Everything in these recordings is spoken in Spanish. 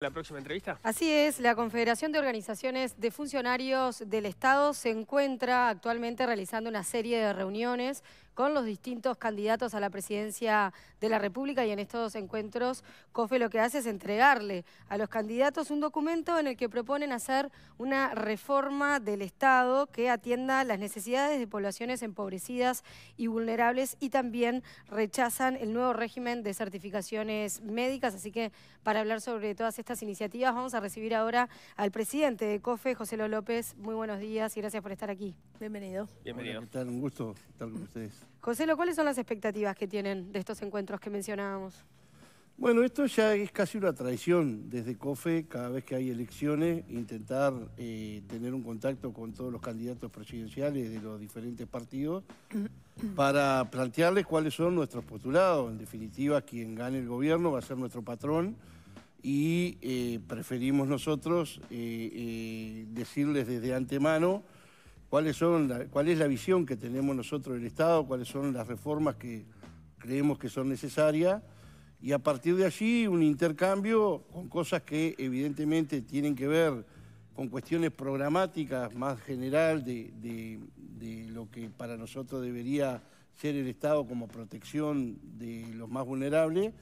La próxima entrevista. Así es, la Confederación de Organizaciones de Funcionarios del Estado se encuentra actualmente realizando una serie de reuniones con los distintos candidatos a la presidencia de la República y en estos encuentros COFE lo que hace es entregarle a los candidatos un documento en el que proponen hacer una reforma del Estado que atienda las necesidades de poblaciones empobrecidas y vulnerables y también rechazan el nuevo régimen de certificaciones médicas. Así que para hablar sobre todas estas iniciativas vamos a recibir ahora al presidente de COFE, José López. Muy buenos días y gracias por estar aquí. Bienvenido. Bienvenido. Un gusto estar con ustedes. José, ¿cuáles son las expectativas que tienen de estos encuentros que mencionábamos? Bueno, esto ya es casi una traición desde COFE, cada vez que hay elecciones, intentar eh, tener un contacto con todos los candidatos presidenciales de los diferentes partidos para plantearles cuáles son nuestros postulados. En definitiva, quien gane el gobierno va a ser nuestro patrón y eh, preferimos nosotros eh, decirles desde antemano cuáles son cuál es la visión que tenemos nosotros del Estado, cuáles son las reformas que creemos que son necesarias y a partir de allí un intercambio con cosas que evidentemente tienen que ver con cuestiones programáticas más general de, de lo que para nosotros debería ser el Estado como protección de los más vulnerables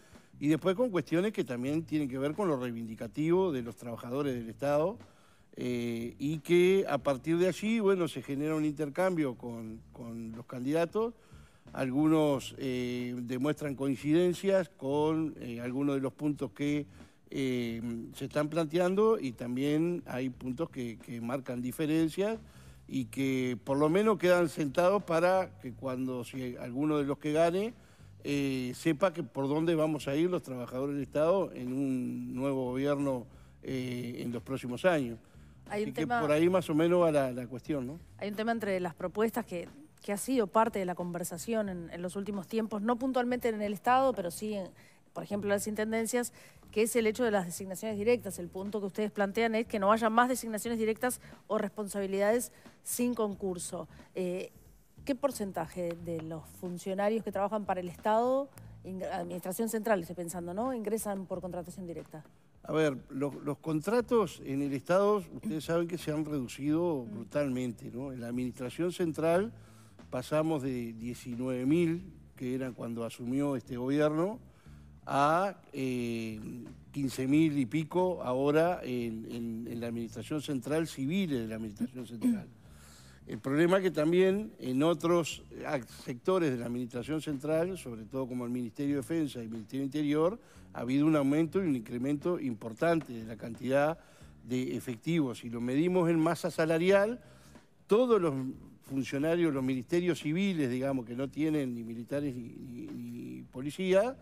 y después con cuestiones que también tienen que ver con lo reivindicativo de los trabajadores del Estado eh, y que a partir de allí, bueno, se genera un intercambio con, los candidatos. Algunos eh, demuestran coincidencias con eh, algunos de los puntos que se están planteando y también hay puntos que, marcan diferencias y que por lo menos quedan sentados para que cuando si alguno de los que gane sepa que por dónde vamos a ir los trabajadores del Estado en un nuevo gobierno en los próximos años. Hay un tema, por ahí más o menos va la, cuestión, ¿no? Hay un tema entre las propuestas que, ha sido parte de la conversación en, los últimos tiempos, no puntualmente en el Estado, pero sí, por ejemplo, las intendencias, que es el hecho de las designaciones directas. El punto que ustedes plantean es que no haya más designaciones directas o responsabilidades sin concurso. Eh, ¿Qué porcentaje de los funcionarios que trabajan para el Estado, administración central, estoy pensando, ¿no? ingresan por contratación directa? A ver, los, contratos en el Estado, ustedes saben que se han reducido brutalmente, ¿no? En la Administración Central pasamos de 19.000, que eran cuando asumió este gobierno, a 15.000 eh, y pico ahora en, la Administración Central civil de la Administración Central. El problema es que también en otros eh, sectores de la Administración Central, sobre todo como el Ministerio de Defensa y el Ministerio Interior, ha habido un aumento y un incremento importante de la cantidad de efectivos. Si lo medimos en masa salarial, todos los funcionarios, los ministerios civiles, digamos, que no tienen ni militares ni, policía,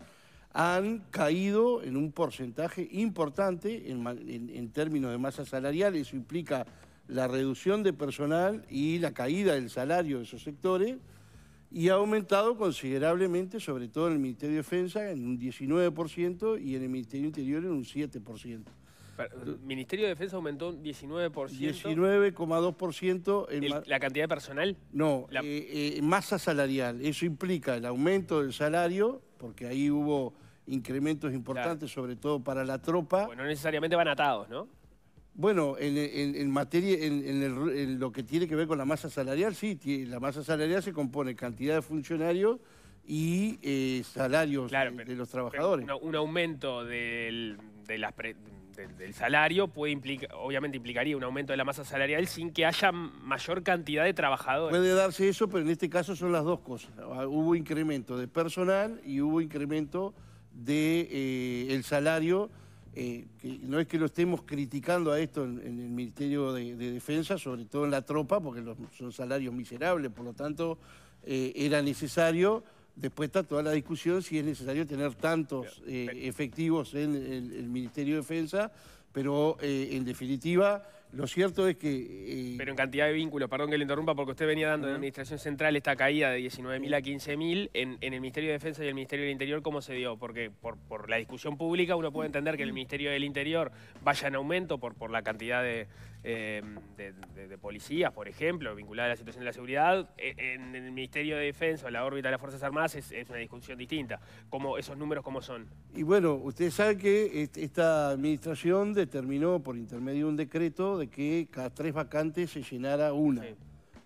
han caído en un porcentaje importante en, en términos de masa salarial. Eso implica la reducción de personal y la caída del salario de esos sectores y ha aumentado considerablemente, sobre todo en el Ministerio de Defensa, en un 19% y en el Ministerio Interior en un 7%. El Ministerio de Defensa aumentó un 19%. 19,2%. ¿La cantidad de personal? No, la... Eh, eh, masa salarial. Eso implica el aumento del salario, porque ahí hubo incrementos importantes, sobre todo para la tropa. Bueno, no necesariamente van atados, ¿no? Bueno, en, materia, en, lo que tiene que ver con la masa salarial, sí, la masa salarial se compone cantidad de funcionarios y eh, salarios de, los trabajadores. un aumento del, de del, salario puede implica, obviamente implicaría un aumento de la masa salarial sin que haya mayor cantidad de trabajadores. Puede darse eso, pero en este caso son las dos cosas. Ah, hubo incremento de personal y hubo incremento del de, eh, el salario eh, no es que lo estemos criticando a esto en, el Ministerio de, Defensa, sobre todo en la tropa, porque son salarios miserables, por lo tanto eh, era necesario, después está toda la discusión si es necesario tener tantos eh, efectivos en el, Ministerio de Defensa, pero en definitiva lo cierto es que... Eh, Pero en cantidad de vínculos, perdón que le interrumpa, porque usted venía dando en la Administración Central esta caída de 19.000 a 15.000. En, en, el Ministerio de Defensa y el Ministerio del Interior, ¿cómo se dio? Porque por, la discusión pública uno puede entender que el Ministerio del Interior vaya en aumento por, la cantidad em, de, policías, por ejemplo, vinculada a la situación de la seguridad. E, en, el Ministerio de Defensa o la órbita de las Fuerzas Armadas es, una discusión distinta. ¿Cómo, ¿Esos números cómo son? Y bueno, usted sabe que esta Administración determinó por intermedio de un decreto que cada tres vacantes se llenara una.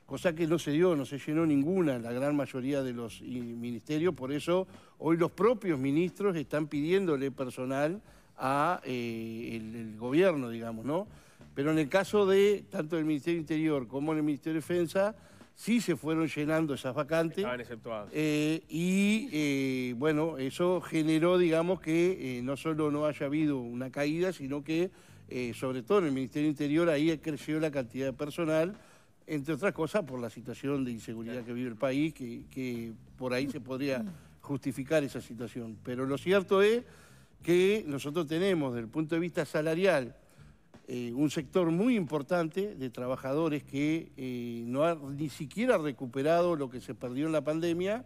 Cosa que no se dio, no se llenó ninguna la gran mayoría de los ministerios. Por eso hoy los propios ministros están pidiéndole personal al eh, el, gobierno, digamos, ¿no? Pero en el caso de tanto el Ministerio Interior como el Ministerio de Defensa, sí se fueron llenando esas vacantes. Eh, y eh, bueno, eso generó, digamos, que no solo no haya habido una caída, sino que eh, sobre todo en el Ministerio Interior, ahí ha crecido la cantidad de personal, entre otras cosas por la situación de inseguridad que vive el país, que, por ahí se podría justificar esa situación. Pero lo cierto es que nosotros tenemos, desde el punto de vista salarial, eh, un sector muy importante de trabajadores que eh, no ha ni siquiera recuperado lo que se perdió en la pandemia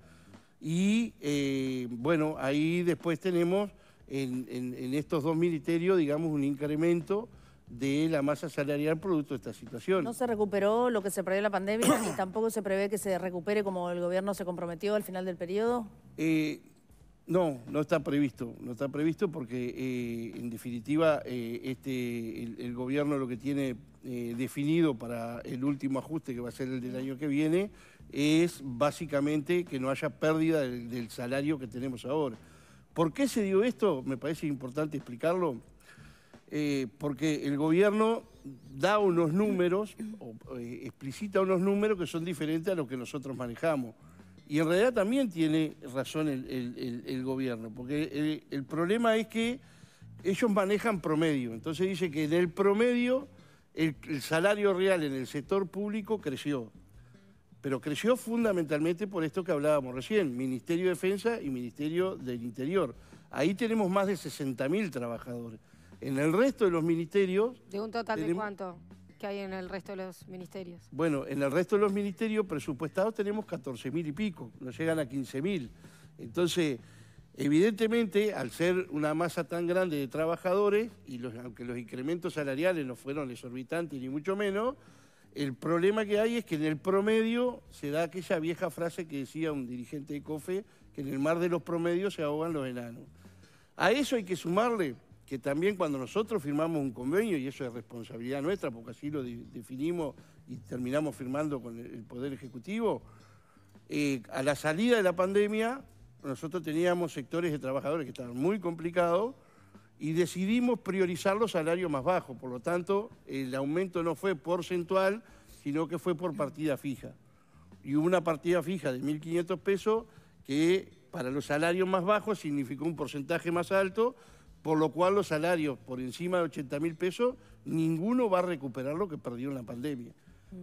y, bueno, ahí después tenemos en, estos dos ministerios, digamos, un incremento de la masa salarial producto de esta situación. No se recuperó lo que se previó la pandemia y tampoco se prevé que se recupere como el gobierno se comprometió al final del periodo. Eh, no, no está previsto, no está previsto porque eh, en definitiva eh, este, el, gobierno lo que tiene definido para el último ajuste que va a ser el del año que viene es básicamente que no haya pérdida del salario que tenemos ahora. ¿Por qué se dio esto? Me parece importante explicarlo. Eh, porque el gobierno da unos números, o, eh, explicita unos números que son diferentes a los que nosotros manejamos. Y en realidad también tiene razón el, el gobierno, porque el, problema es que ellos manejan promedio. Entonces dice que en el promedio el salario real en el sector público creció pero creció fundamentalmente por esto que hablábamos recién, Ministerio de Defensa y Ministerio del Interior. Ahí tenemos más de 60.000 trabajadores. En el resto de los ministerios... ¿De un total de cuánto que hay en el resto de los ministerios? Bueno, en el resto de los ministerios presupuestados tenemos 14.000 y pico, no llegan a 15.000. Entonces, evidentemente, al ser una masa tan grande de trabajadores, y los, aunque los incrementos salariales no fueron exorbitantes ni mucho menos, el problema que hay es que en el promedio se da aquella vieja frase que decía un dirigente de COFE, que en el mar de los promedios se ahogan los enanos. A eso hay que sumarle que también cuando nosotros firmamos un convenio, y eso es responsabilidad nuestra, porque así lo definimos y terminamos firmando con el Poder Ejecutivo, eh, a la salida de la pandemia nosotros teníamos sectores de trabajadores que estaban muy complicados, y decidimos priorizar los salarios más bajos. Por lo tanto, el aumento no fue porcentual, sino que fue por partida fija. Y hubo una partida fija de 1.500 pesos que para los salarios más bajos significó un porcentaje más alto, por lo cual los salarios por encima de 80.000 mil pesos, ninguno va a recuperar lo que perdió en la pandemia.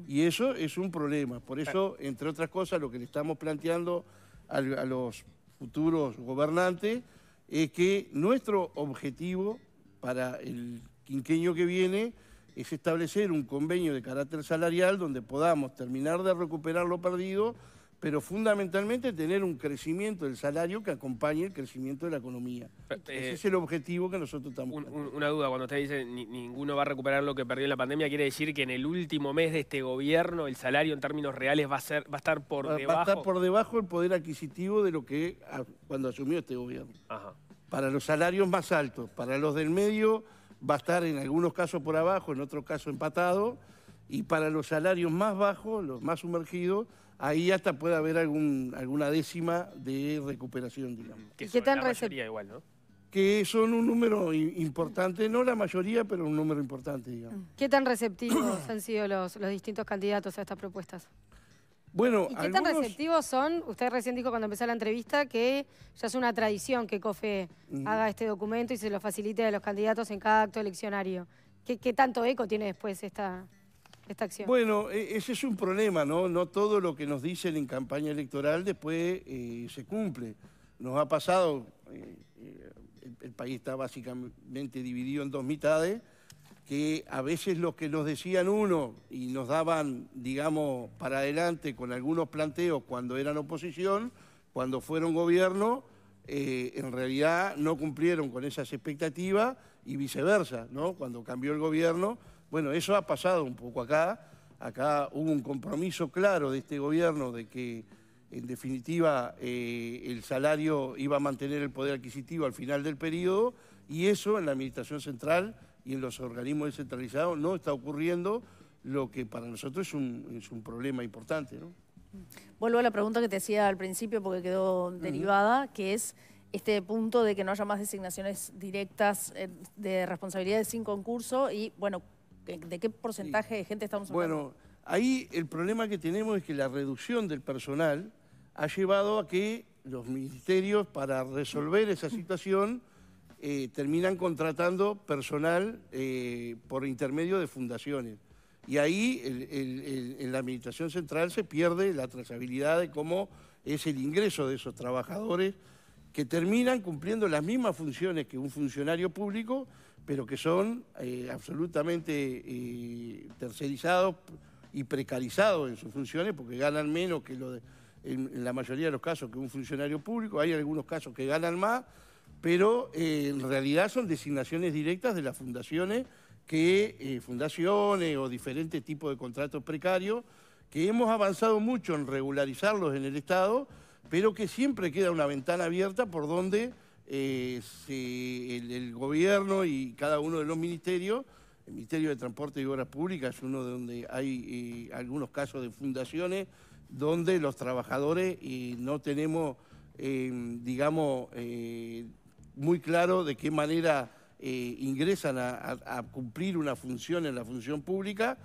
Y eso es un problema. Por eso, entre otras cosas, lo que le estamos planteando a los futuros gobernantes es que nuestro objetivo para el quinquenio que viene es establecer un convenio de carácter salarial donde podamos terminar de recuperar lo perdido, pero fundamentalmente tener un crecimiento del salario que acompañe el crecimiento de la economía. Ese eh, es el objetivo que nosotros estamos. una duda, cuando usted dice ninguno va a recuperar lo que perdió en la pandemia, ¿quiere decir que en el último mes de este gobierno el salario en términos reales va a, ser, va a estar por debajo? Va a estar por debajo el poder adquisitivo de lo que cuando asumió este gobierno para los salarios más altos, para los del medio va a estar en algunos casos por abajo, en otros casos empatado, y para los salarios más bajos, los más sumergidos, ahí hasta puede haber alguna décima de recuperación, digamos. ¿Qué, tan receptiva igual, ¿no? Que son un número importante, no la mayoría, pero un número importante, digamos. ¿Qué tan receptivos han sido los distintos candidatos a estas propuestas? qué tan receptivos son? Usted recién dijo cuando empezó la entrevista que ya es una tradición que COFE mm. haga este documento y se lo facilite a los candidatos en cada acto eleccionario. ¿Qué, tanto eco tiene después esta, acción? Bueno, e, ese es un problema, ¿no? No todo lo que nos dicen en campaña electoral después eh, se cumple. Nos ha pasado, eh, eh, el país está básicamente dividido en dos mitades, que a veces los que nos decían uno y nos daban, digamos, para adelante con algunos planteos cuando eran oposición, cuando fueron gobierno, eh, en realidad no cumplieron con esas expectativas y viceversa, ¿no? Cuando cambió el gobierno, bueno, eso ha pasado un poco acá, acá hubo un compromiso claro de este gobierno de que en definitiva eh, el salario iba a mantener el poder adquisitivo al final del periodo y eso en la Administración Central y en los organismos descentralizados no está ocurriendo lo que para nosotros es un, es un problema importante. ¿no? Vuelvo a la pregunta que te hacía al principio porque quedó derivada, que es este punto de que no haya más designaciones directas eh, de responsabilidades sin concurso y, bueno, ¿de qué porcentaje de gente estamos hablando? Bueno, ahí el problema que tenemos es que la reducción del personal ha llevado a que los ministerios, para resolver esa situación, eh, terminan contratando personal eh, por intermedio de fundaciones. Y ahí en la Administración Central se pierde la trazabilidad de cómo es el ingreso de esos trabajadores que terminan cumpliendo las mismas funciones que un funcionario público, pero que son eh, absolutamente tercerizados y precarizados en sus funciones porque ganan menos que lo de, en la mayoría de los casos que un funcionario público, hay algunos casos que ganan más, pero eh, en realidad son designaciones directas de las fundaciones que eh, fundaciones o diferentes tipos de contratos precarios que hemos avanzado mucho en regularizarlos en el Estado, pero que siempre queda una ventana abierta por donde eh, el, gobierno y cada uno de los ministerios, el Ministerio de Transporte y Obras Públicas es uno donde hay algunos casos de fundaciones donde los trabajadores y no tenemos, digamos, muy claro de qué manera eh, ingresan a, cumplir una función en la función pública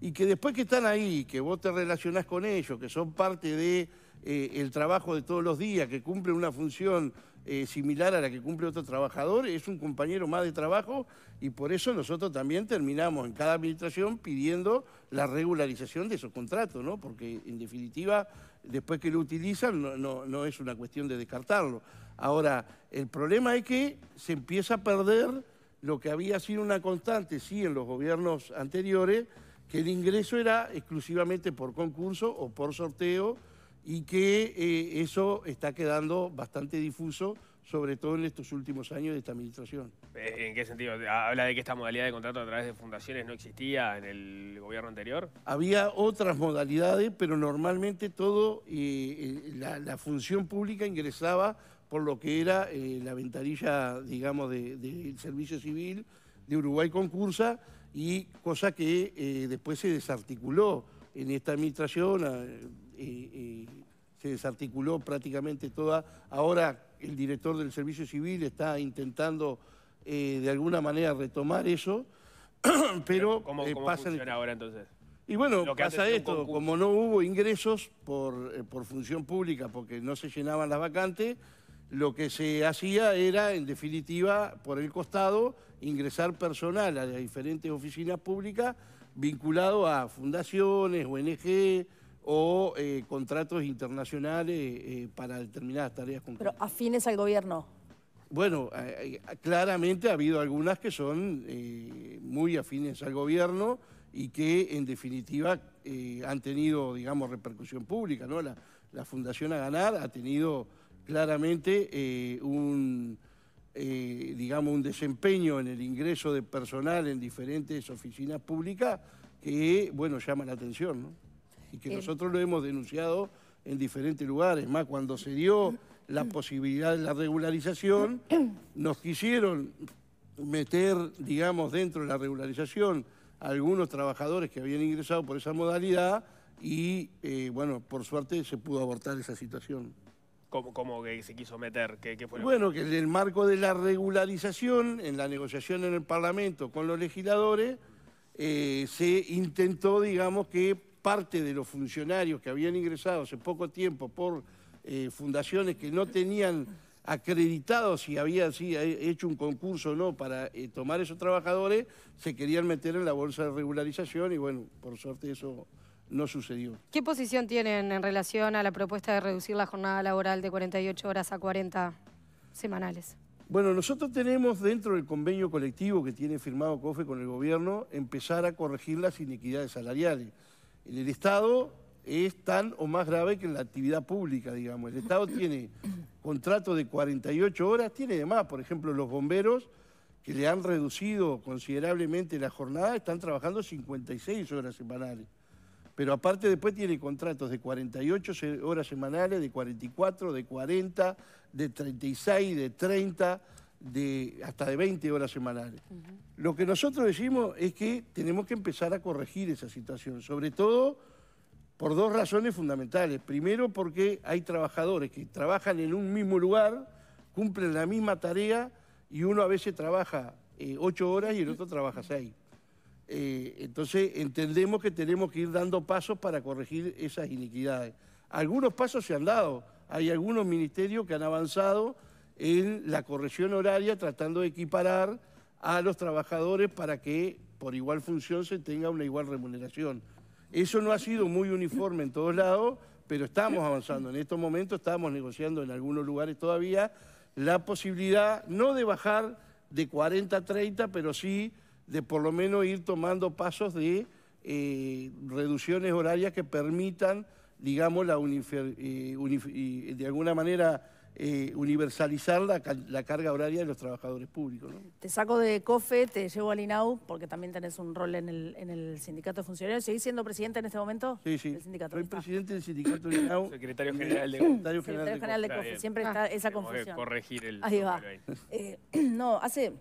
y que después que están ahí, que vos te relacionás con ellos, que son parte de eh, el trabajo de todos los días, que cumplen una función eh, similar a la que cumple otro trabajador, es un compañero más de trabajo y por eso nosotros también terminamos en cada administración pidiendo la regularización de esos contratos, ¿no? porque en definitiva, después que lo utilizan, no es una cuestión de descartarlo. Ahora, el problema es que se empieza a perder lo que había sido una constante, sí, en los gobiernos anteriores, que el ingreso era exclusivamente por concurso o por sorteo y que eh, eso está quedando bastante difuso, sobre todo en estos últimos años de esta administración. Eh, ¿En qué sentido? ¿Habla de que esta modalidad de contrato a través de fundaciones no existía en el gobierno anterior? Había otras modalidades, pero normalmente todo, eh, la función pública ingresaba por lo que era eh, la ventanilla, digamos, del servicio civil de Uruguay concursa, y cosa que eh, después se desarticuló en esta administración, eh, se desarticuló prácticamente toda. Ahora el director del servicio civil está intentando de alguna manera retomar eso, pero, ¿Cómo, funciona este ahora entonces? Y bueno, pasa esto, como no hubo ingresos por, por función pública, porque no se llenaban las vacantes, lo que se hacía era, en definitiva, por el costado, ingresar personal a las diferentes oficinas públicas vinculado a fundaciones, ONG o eh, contratos internacionales eh, para determinadas tareas concretas. Pero afines al gobierno. Bueno, claramente ha habido algunas que son eh, muy afines al gobierno y que en definitiva han tenido, digamos, repercusión pública, ¿no? La, la Fundación a Ganar ha tenido claramente eh, un, eh, digamos, un desempeño en el ingreso de personal en diferentes oficinas públicas que, bueno, llama la atención, Y que eh. nosotros lo hemos denunciado en diferentes lugares, más cuando se dio la posibilidad de la regularización, nos quisieron meter, digamos, dentro de la regularización algunos trabajadores que habían ingresado por esa modalidad y, bueno, por suerte se pudo abortar esa situación. ¿Cómo, que se quiso meter? fue bueno, que en el marco de la regularización, en la negociación en el Parlamento con los legisladores, eh, se intentó, digamos, que parte de los funcionarios que habían ingresado hace poco tiempo por eh, fundaciones que no tenían acreditados si había hecho un concurso o no para eh, tomar esos trabajadores, se querían meter en la bolsa de regularización y bueno, por suerte eso no sucedió. ¿Qué posición tienen en relación a la propuesta de reducir la jornada laboral de 48 horas a 40 semanales? Bueno, nosotros tenemos dentro del convenio colectivo que tiene firmado COFE con el gobierno empezar a corregir las inequidades salariales. En el Estado es tan o más grave que en la actividad pública, digamos. El Estado tiene contratos de 48 horas, tiene más, por ejemplo, los bomberos que le han reducido considerablemente la jornada, están trabajando 56 horas semanales. Pero aparte después tiene contratos de 48 horas semanales, de 44, de 40, de 36, de 30, de hasta de 20 horas semanales. Lo que nosotros decimos es que tenemos que empezar a corregir esa situación, sobre todo por dos razones fundamentales. Primero porque hay trabajadores que trabajan en un mismo lugar, cumplen la misma tarea y uno a veces trabaja 8 eh, ocho horas y el otro trabaja seis. Eh, entonces entendemos que tenemos que ir dando pasos para corregir esas iniquidades. Algunos pasos se han dado, hay algunos ministerios que han avanzado en la corrección horaria tratando de equiparar a los trabajadores para que por igual función se tenga una igual remuneración. Eso no ha sido muy uniforme en todos lados, pero estamos avanzando. En estos momentos estamos negociando en algunos lugares todavía la posibilidad no de bajar de 40 a 30, pero sí de por lo menos ir tomando pasos de eh, reducciones horarias que permitan, digamos, la eh, eh, de alguna manera universalizar la, carga horaria de los trabajadores públicos. Te saco de COFE, te llevo al INAU, porque también tenés un rol en el, en el sindicato de funcionarios. ¿Seguís siendo presidente en este momento? Sí, sí. Soy presidente del sindicato del INAU. Secretario General de COFE. Secretario General de COFE. Siempre ah, está esa confusión. corregir el... Ahí va. no, hace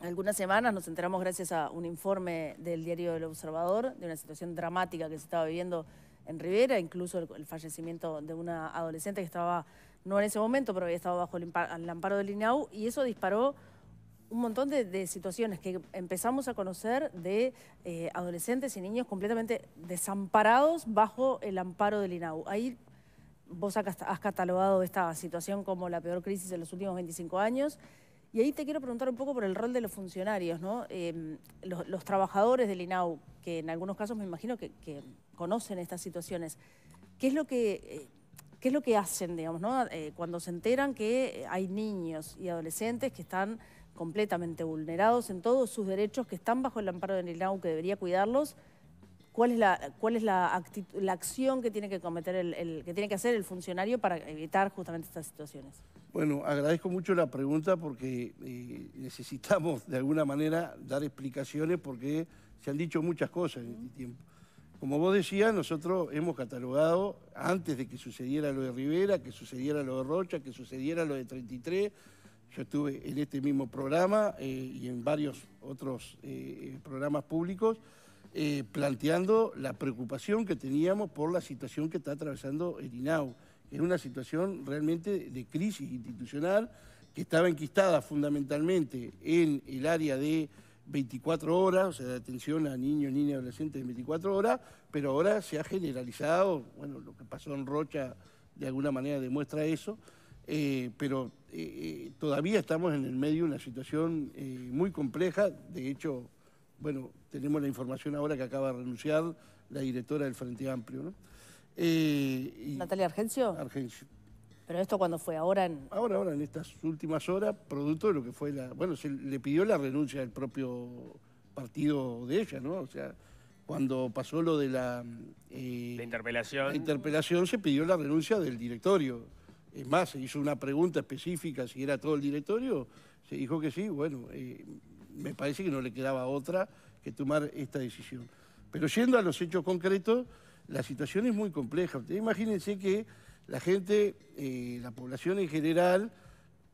algunas semanas nos enteramos gracias a un informe del diario El Observador de una situación dramática que se estaba viviendo en Rivera, incluso el, fallecimiento de una adolescente que estaba, no en ese momento, pero había estado bajo el, amparo del INAU, y eso disparó un montón de, situaciones que empezamos a conocer de eh, adolescentes y niños completamente desamparados bajo el amparo del INAU. Ahí vos has catalogado esta situación como la peor crisis en los últimos 25 años. Y ahí te quiero preguntar un poco por el rol de los funcionarios, em, los, trabajadores del INAU, que en algunos casos me imagino que, conocen estas situaciones, ¿qué es lo que, eh, hacen, eh, cuando se enteran que eh, hay niños y adolescentes que están completamente vulnerados en todos sus derechos, que están bajo el amparo del INAU, que debería cuidarlos, ¿Cuál es la, acción que tiene que cometer que tiene que hacer el funcionario para evitar justamente estas situaciones? Bueno, agradezco mucho la pregunta porque eh, necesitamos de alguna manera dar explicaciones porque se han dicho muchas cosas en este tiempo. Como vos decías, nosotros hemos catalogado antes de que sucediera lo de Rivera, que sucediera lo de Rocha, que sucediera lo de 33. Yo estuve en este mismo programa eh, y en varios otros eh, programas públicos planteando la preocupación que teníamos por la situación que está atravesando el INAU en una situación realmente de crisis institucional que estaba enquistada fundamentalmente en el área de 24 horas, o sea, de atención a niños, niñas y adolescentes de 24 horas, pero ahora se ha generalizado, bueno, lo que pasó en Rocha de alguna manera demuestra eso, eh, pero eh, eh, todavía estamos en el medio de una situación muy compleja, de hecho, bueno, tenemos la información ahora que acaba de renunciar la directora del Frente Amplio, ¿no? Natalia Argencio. Argencio. Pero esto cuando fue, ahora en... Ahora, ahora, en estas últimas horas, producto de lo que fue la... Bueno, se le pidió la renuncia del propio partido de ella, ¿no? O sea, cuando pasó lo de la... Eh, la interpelación. La interpelación se pidió la renuncia del directorio. Es más, se hizo una pregunta específica si era todo el directorio. Se dijo que sí, bueno, eh, me parece que no le quedaba otra que tomar esta decisión. Pero yendo a los hechos concretos la situación es muy compleja. imagínense que la gente, eh, la población en general,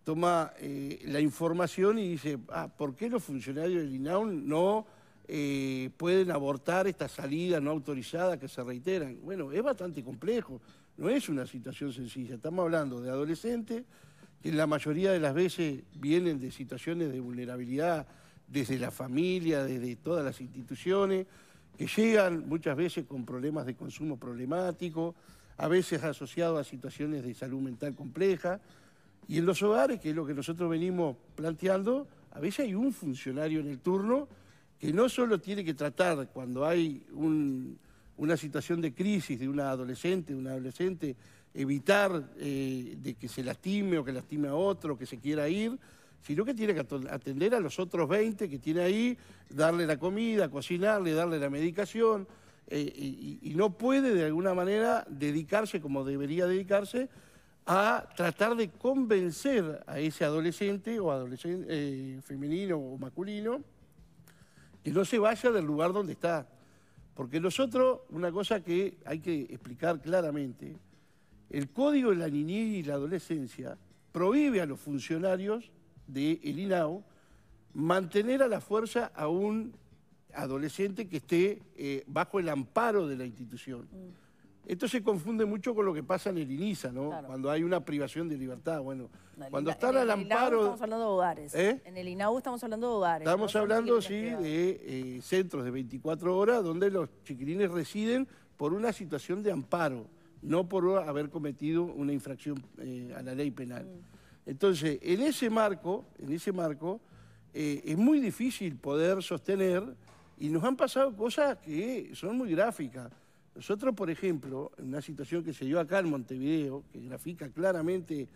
toma eh, la información y dice, ah, ¿por qué los funcionarios del INAUN no eh, pueden abortar esta salida no autorizada que se reiteran? Bueno, es bastante complejo, no es una situación sencilla. Estamos hablando de adolescentes que la mayoría de las veces vienen de situaciones de vulnerabilidad desde la familia, desde todas las instituciones que llegan muchas veces con problemas de consumo problemático, a veces asociados a situaciones de salud mental compleja. Y en los hogares, que es lo que nosotros venimos planteando, a veces hay un funcionario en el turno que no solo tiene que tratar cuando hay una situación de crisis de una adolescente, de un adolescente, evitar eh, de que se lastime o que lastime a otro, que se quiera ir, sino que tiene que atender a los otros 20 que tiene ahí, darle la comida, cocinarle, darle la medicación, eh, y, no puede de alguna manera dedicarse como debería dedicarse a tratar de convencer a ese adolescente o adolescente eh, femenino o masculino que no se vaya del lugar donde está. Porque nosotros, una cosa que hay que explicar claramente, el código de la niñez y la adolescencia prohíbe a los funcionarios de el INAO, mantener a la fuerza a un adolescente que esté eh, bajo el amparo de la institución. Mm. Esto se confunde mucho con lo que pasa en el INISA, ¿no? Cuando hay una privación de libertad, bueno. cuando están el, al amparo... estamos hablando de hogares. ¿Eh? En el INAU estamos hablando de hogares. Estamos hablando, sí, de eh, centros de 24 horas donde los chiquilines residen por una situación de amparo, no por haber cometido una infracción a la ley penal. Mm. Entonces, en ese marco, en ese marco eh, es muy difícil poder sostener y nos han pasado cosas que son muy gráficas. Nosotros, por ejemplo, en una situación que se dio acá en Montevideo, que grafica claramente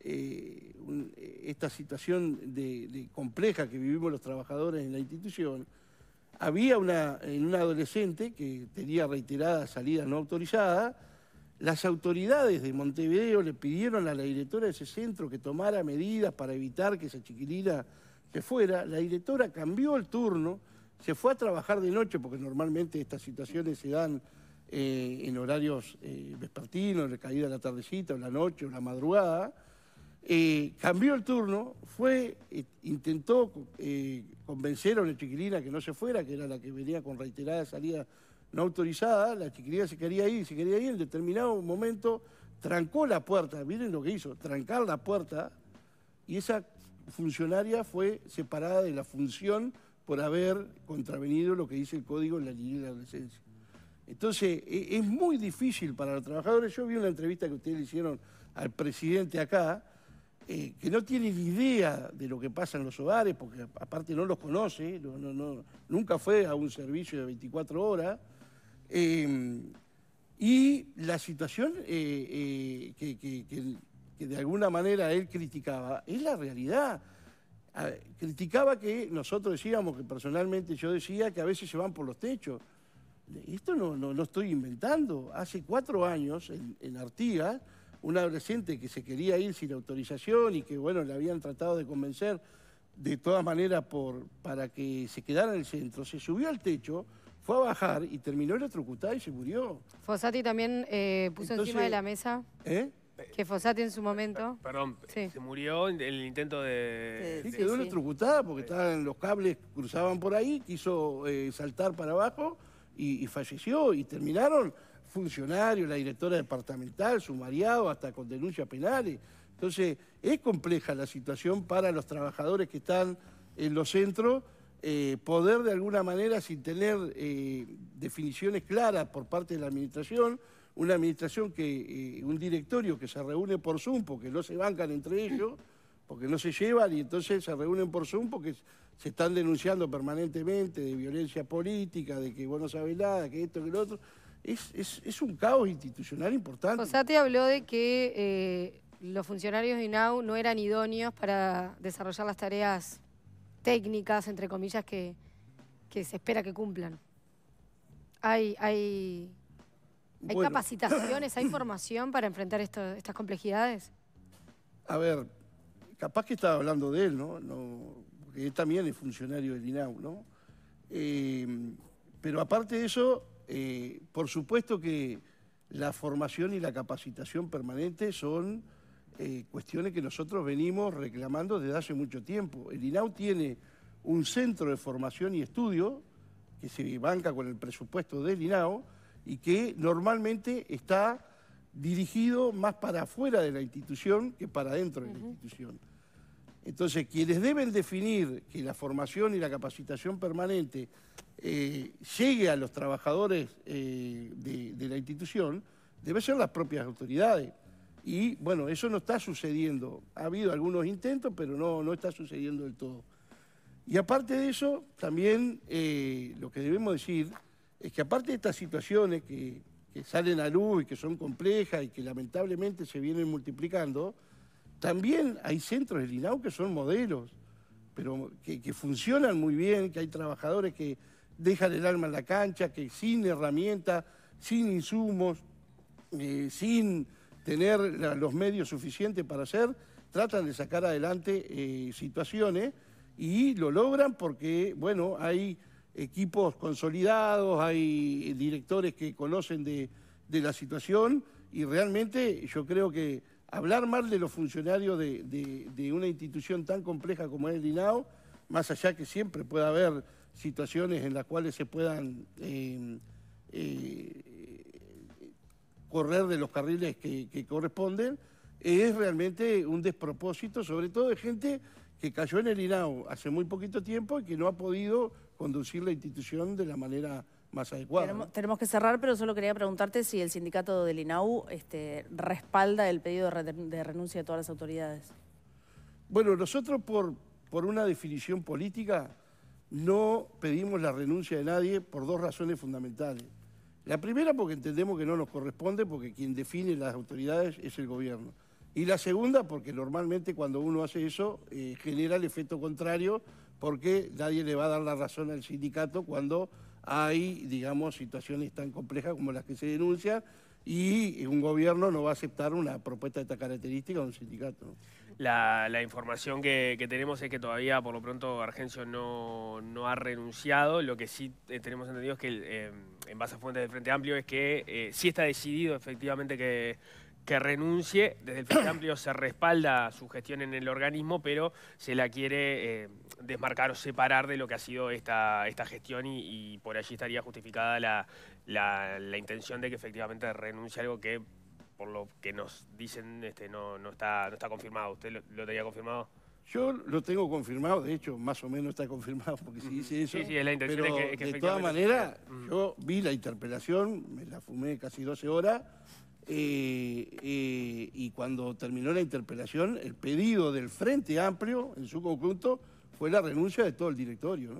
eh, eh, esta situación de, compleja que vivimos los trabajadores en la institución, había una, una adolescente que tenía reiteradas salidas no autorizadas, las autoridades de Montevideo le pidieron a la directora de ese centro que tomara medidas para evitar que esa chiquilina se fuera. La directora cambió el turno, se fue a trabajar de noche, porque normalmente estas situaciones se dan eh, en horarios eh, vespertinos, vespertinos, la caída de la tardecita, o la noche, o la madrugada. Eh, cambió el turno, fue, intentó convencer a una chiquilina que no se fuera, que era la que venía con reiteradas salidas no autorizada, la chiquilla se quería ir, se quería ir, en determinado momento trancó la puerta, miren lo que hizo, trancar la puerta, y esa funcionaria fue separada de la función por haber contravenido lo que dice el código en la línea de adolescencia. Entonces, e-, es muy difícil para los trabajadores. Yo vi una entrevista que ustedes le hicieron al presidente acá, eh, que no tiene ni idea de lo que pasa en los hogares, porque aparte no los conoce, no, no, nunca fue a un servicio de 24 horas, Em, y la situación eh, eh, que, de alguna manera él criticaba es la realidad. criticaba que nosotros decíamos, que personalmente yo decía, que a veces se van por los techos. Esto no, no, estoy inventando. Hace cuatro años, en, Artigas, un adolescente que se quería ir sin autorización y que, bueno, le habían tratado de convencer de todas maneras para que se quedara en el centro, se subió al techo fue a bajar y terminó electrocutada y se murió. Fossati también eh, puso encima de la mesa. ¿eh? Que Fossati en su momento. Perdón, se murió en el intento de. Sí, quedó electrocutada porque estaban los cables cruzaban por ahí, quiso eh, saltar para abajo y, falleció. Y terminaron funcionarios, la directora departamental, sumariado, hasta con denuncias penales. Entonces, es compleja la situación para los trabajadores que están en los centros eh, poder de alguna manera, sin tener eh, definiciones claras por parte de la administración, una administración que, eh, un directorio que se reúne por Zoom porque no se bancan entre ellos, porque no se llevan y entonces se reúnen por Zoom porque se están denunciando permanentemente de violencia política, de que vos no sabés nada, que esto, que lo otro. Es, es, un caos institucional importante. te habló de que los funcionarios de INAU no eran idóneos para desarrollar las tareas técnicas, entre comillas, que, se espera que cumplan. Hay, hay, capacitaciones, hay formación para enfrentar estas complejidades. A ver, capaz que estaba hablando de él, ¿no? porque él también es funcionario del INAU, ¿no? Em, pero aparte de eso, eh, por supuesto que la formación y la capacitación permanente son eh, cuestiones que nosotros venimos reclamando desde hace mucho tiempo. El INAU tiene un centro de formación y estudio que se banca con el presupuesto del INAO y que normalmente está dirigido más para afuera de la institución que para dentro de la institución. Entonces, quienes deben definir que la formación y la capacitación permanente eh, llegue a los trabajadores eh, de la institución, deben ser las propias autoridades. Y bueno, eso no está sucediendo. Ha habido algunos intentos, pero no, no está sucediendo del todo. Y aparte de eso, también eh, lo que debemos decir es que aparte de estas situaciones que, salen a luz y que son complejas y que lamentablemente se vienen multiplicando, también hay centros de linau que son modelos, pero que, funcionan muy bien, que hay trabajadores que dejan el alma en la cancha, que sin herramientas, sin insumos, eh, sin tener los medios suficientes para hacer, tratan de sacar adelante eh, situaciones y lo logran porque, bueno, hay equipos consolidados, hay directores que conocen de, la situación y realmente yo creo que hablar mal de los funcionarios de, una institución tan compleja como es el INAO, más allá que siempre pueda haber situaciones en las cuales se puedan eh, eh, correr de los carriles que, corresponden, es realmente un despropósito, sobre todo de gente que cayó en el INAU hace muy poquito tiempo y que no ha podido conducir la institución de la manera más adecuada. Tenemos, que cerrar, pero solo quería preguntarte si el sindicato del INAU este, respalda el pedido de, renuncia de todas las autoridades. Bueno, nosotros por, por una definición política no pedimos la renuncia de nadie por dos razones fundamentales. La primera porque entendemos que no nos corresponde porque quien define las autoridades es el gobierno. Y la segunda porque normalmente cuando uno hace eso eh, genera el efecto contrario porque nadie le va a dar la razón al sindicato cuando hay, digamos, situaciones tan complejas como las que se denuncian y un gobierno no va a aceptar una propuesta de esta característica de un sindicato. La, información que, tenemos es que todavía, por lo pronto, Argencio no, ha renunciado. Lo que sí eh, tenemos entendido es que, eh, en base a fuentes de Frente Amplio, es que eh, sí está decidido efectivamente que que renuncie. Desde el Frente Amplio se respalda su gestión en el organismo, pero se la quiere eh, desmarcar o separar de lo que ha sido esta, esta gestión y, por allí estaría justificada la, intención de que efectivamente renuncie algo que, por lo que nos dicen, este, no, está, no está confirmado. ¿Usted lo, tenía confirmado? Yo lo tengo confirmado, de hecho, más o menos está confirmado porque si dice eso. Sí, sí, es la intención pero que, De todas maneras, yo vi la interpelación, me la fumé casi 12 horas y cuando terminó la interpelación, el pedido del Frente Amplio en su conjunto fue la renuncia de todo el directorio.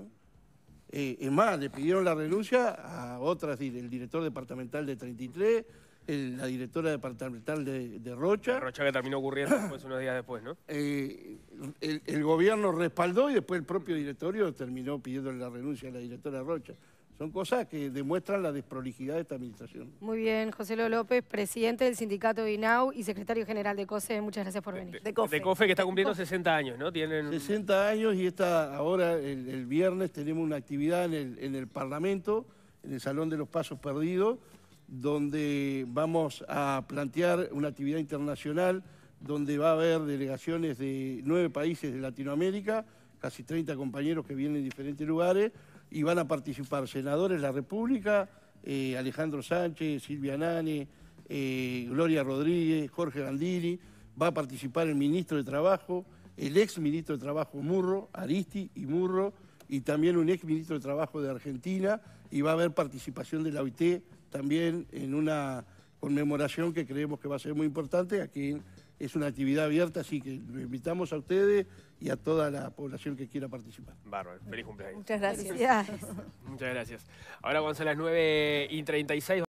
Eh, es más, le pidieron la renuncia a otras, el director departamental de 33, la directora departamental de, Rocha. La Rocha que terminó ocurriendo después, unos días después, ¿no? Eh, el, gobierno respaldó y después el propio directorio terminó pidiendo la renuncia a la directora Rocha. Son cosas que demuestran la desprolijidad de esta administración. Muy bien, José López, presidente del sindicato de INAU y secretario general de COSE, muchas gracias por venir. De, COFE. que está cumpliendo 60 años, ¿no? Tienen... 60 años y está ahora el, viernes tenemos una actividad en el, en el Parlamento, en el Salón de los Pasos Perdidos, donde vamos a plantear una actividad internacional donde va a haber delegaciones de nueve países de Latinoamérica, casi 30 compañeros que vienen de diferentes lugares, y van a participar senadores de la República, eh, Alejandro Sánchez, Silvia Nane, eh, Gloria Rodríguez, Jorge Gandini, va a participar el ministro de Trabajo, el ex ministro de Trabajo Murro, Aristi y Murro, y también un ex ministro de Trabajo de Argentina, y va a haber participación de la OIT también en una conmemoración que creemos que va a ser muy importante, aquí es una actividad abierta, así que lo invitamos a ustedes y a toda la población que quiera participar. Bárbaro, feliz cumpleaños. Muchas gracias. Muchas gracias. Ahora cuando son las 9 y 36...